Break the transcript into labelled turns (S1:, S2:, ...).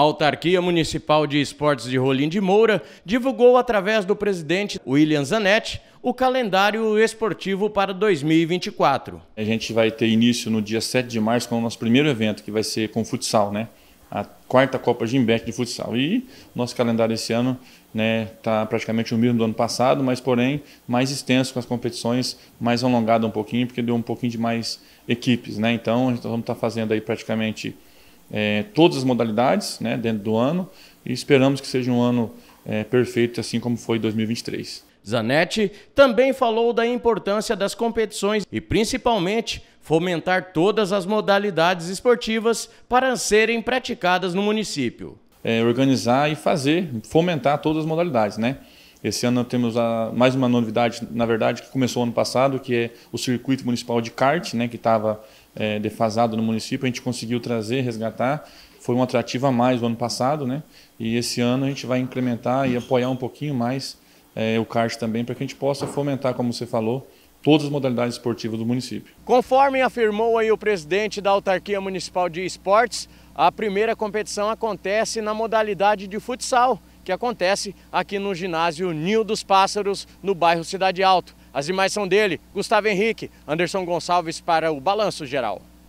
S1: A Autarquia Municipal de Esportes de Rolim de Moura divulgou através do presidente
S2: William Zanetti o calendário esportivo para 2024. A gente vai ter início no dia 7 de março com o nosso primeiro evento, que vai ser com futsal, né? A quarta Copa Gimbec de futsal. E nosso calendário esse ano está né, tá praticamente o mesmo do ano passado, mas porém mais extenso com as competições, mais alongado um pouquinho, porque deu um pouquinho de mais equipes. Né? Então, a gente vamos estar tá fazendo aí praticamente é, todas as modalidades né, dentro do ano e esperamos que seja um ano é, perfeito, assim como foi 2023. Zanetti também falou da importância das competições e, principalmente,
S1: fomentar todas as modalidades esportivas para serem praticadas no
S2: município. É, organizar e fazer, fomentar todas as modalidades, né? Esse ano temos a, mais uma novidade, na verdade, que começou ano passado, que é o circuito municipal de kart, né, que estava é, defasado no município. A gente conseguiu trazer, resgatar. Foi um atrativo a mais o ano passado, né? E esse ano a gente vai incrementar e apoiar um pouquinho mais é, o kart também, para que a gente possa fomentar, como você falou, todas as modalidades esportivas do município. Conforme
S1: afirmou aí o presidente da Autarquia Municipal de Esportes, a primeira competição acontece na modalidade de futsal que acontece aqui no ginásio Ninho dos Pássaros, no bairro Cidade Alto. As imagens são dele, Gustavo Henrique, Anderson Gonçalves para o Balanço Geral.